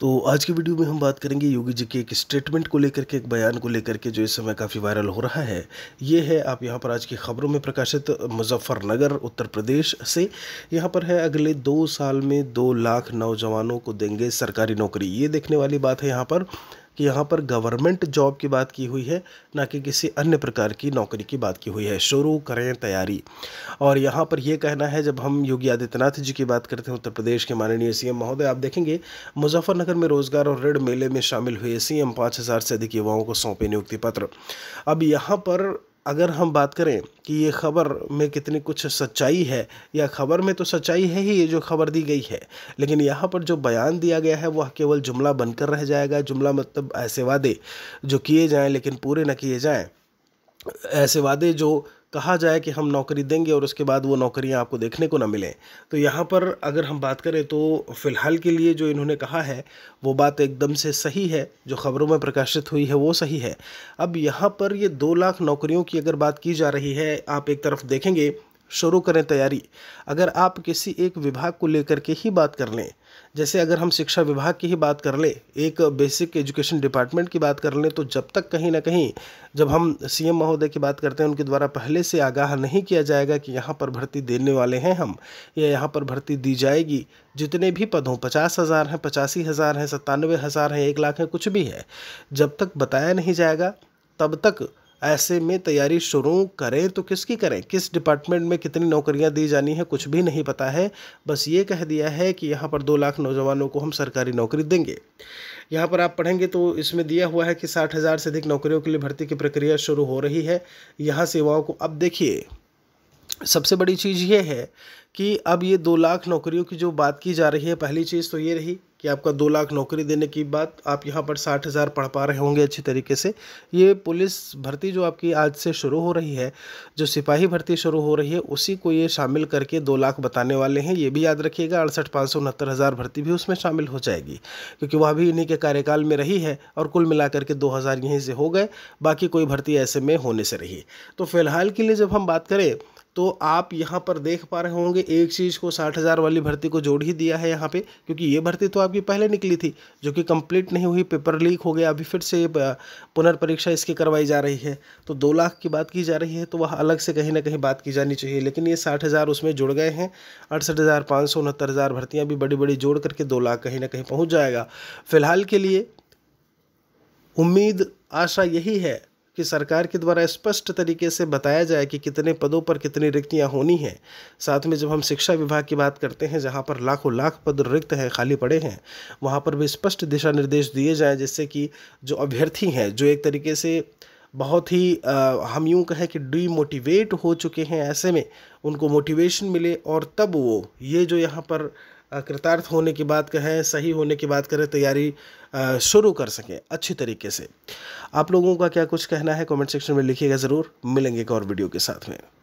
तो आज की वीडियो में हम बात करेंगे योगी जी के एक स्टेटमेंट को लेकर के एक बयान को लेकर के जो इस समय काफ़ी वायरल हो रहा है ये है आप यहाँ पर आज की खबरों में प्रकाशित मुजफ्फरनगर उत्तर प्रदेश से यहाँ पर है अगले दो साल में दो लाख नौजवानों को देंगे सरकारी नौकरी ये देखने वाली बात है यहाँ पर कि यहाँ पर गवर्नमेंट जॉब की बात की हुई है ना कि किसी अन्य प्रकार की नौकरी की बात की हुई है शुरू करें तैयारी और यहाँ पर यह कहना है जब हम योगी आदित्यनाथ जी की बात करते हैं उत्तर प्रदेश के माननीय सीएम महोदय आप देखेंगे मुजफ्फरनगर में रोजगार और ऋण मेले में शामिल हुए सीएम पाँच हज़ार से अधिक युवाओं को सौंपे नियुक्ति पत्र अब यहाँ पर अगर हम बात करें कि ये खबर में कितनी कुछ सच्चाई है या खबर में तो सच्चाई है ही ये जो खबर दी गई है लेकिन यहाँ पर जो बयान दिया गया है वह केवल जुमला बनकर रह जाएगा जुमला मतलब ऐसे वादे जो किए जाएं लेकिन पूरे न किए जाएं ऐसे वादे जो कहा जाए कि हम नौकरी देंगे और उसके बाद वो नौकरियां आपको देखने को ना मिलें तो यहाँ पर अगर हम बात करें तो फ़िलहाल के लिए जो इन्होंने कहा है वो बात एकदम से सही है जो ख़बरों में प्रकाशित हुई है वो सही है अब यहाँ पर ये दो लाख नौकरियों की अगर बात की जा रही है आप एक तरफ देखेंगे शुरू करें तैयारी अगर आप किसी एक विभाग को लेकर के ही बात कर लें जैसे अगर हम शिक्षा विभाग की ही बात कर लें एक बेसिक एजुकेशन डिपार्टमेंट की बात कर लें तो जब तक कहीं ना कहीं जब हम सीएम महोदय की बात करते हैं उनके द्वारा पहले से आगाह नहीं किया जाएगा कि यहाँ पर भर्ती देने वाले हैं हम या यहाँ पर भर्ती दी जाएगी जितने भी पद हों पचास हज़ार हैं पचासी हज़ार हैं सत्तानवे हज़ार हैं एक लाख हैं कुछ भी है जब तक बताया नहीं जाएगा तब तक ऐसे में तैयारी शुरू करें तो किसकी करें किस डिपार्टमेंट में कितनी नौकरियां दी जानी है कुछ भी नहीं पता है बस ये कह दिया है कि यहाँ पर दो लाख नौजवानों को हम सरकारी नौकरी देंगे यहाँ पर आप पढ़ेंगे तो इसमें दिया हुआ है कि साठ हज़ार से अधिक नौकरियों के लिए भर्ती की प्रक्रिया शुरू हो रही है यहाँ सेवाओं को अब देखिए सबसे बड़ी चीज़ ये है कि अब ये दो लाख नौकरियों की जो बात की जा रही है पहली चीज़ तो ये रही कि आपका दो लाख नौकरी देने की बात आप यहाँ पर साठ हज़ार पढ़ पा रहे होंगे अच्छी तरीके से ये पुलिस भर्ती जो आपकी आज से शुरू हो रही है जो सिपाही भर्ती शुरू हो रही है उसी को ये शामिल करके दो लाख बताने वाले हैं ये भी याद रखिएगा अड़सठ पाँच सौ उनहत्तर हज़ार भर्ती भी उसमें शामिल हो जाएगी क्योंकि वह अभी इन्हीं के कार्यकाल में रही है और कुल मिला के दो हज़ार यहीं से हो गए बाकी कोई भर्ती ऐसे में होने से रही तो फिलहाल के लिए जब हम बात करें तो आप यहाँ पर देख पा रहे होंगे एक चीज़ को साठ हज़ार वाली भर्ती को जोड़ ही दिया है यहाँ पे क्योंकि ये भर्ती तो आपकी पहले निकली थी जो कि कंप्लीट नहीं हुई पेपर लीक हो गया अभी फिर से ये पुनर्परीक्षा इसकी करवाई जा रही है तो दो लाख की बात की जा रही है तो वह अलग से कहीं ना कहीं बात की जानी चाहिए लेकिन ये साठ हज़ार उसमें जुड़ गए हैं अड़सठ हज़ार पाँच सौ उनहत्तर हज़ार भर्तियाँ भी बड़ी बड़ी जोड़ करके दो लाख कहीं ना कहीं पहुँच जाएगा फिलहाल के लिए उम्मीद आशा यही है कि सरकार के द्वारा स्पष्ट तरीके से बताया जाए कि कितने पदों पर कितनी रिक्तियाँ होनी हैं साथ में जब हम शिक्षा विभाग की बात करते हैं जहाँ पर लाखों लाख पद रिक्त हैं खाली पड़े हैं वहाँ पर भी स्पष्ट दिशा निर्देश दिए जाएँ जिससे कि जो अभ्यर्थी हैं जो एक तरीके से बहुत ही आ, हम यूँ कहें कि डीमोटिवेट हो चुके हैं ऐसे में उनको मोटिवेशन मिले और तब वो ये जो यहाँ पर कृतार्थ होने की बात कहें सही होने की बात करें तैयारी शुरू कर सकें अच्छी तरीके से आप लोगों का क्या कुछ कहना है कमेंट सेक्शन में लिखिएगा ज़रूर मिलेंगे एक और वीडियो के साथ में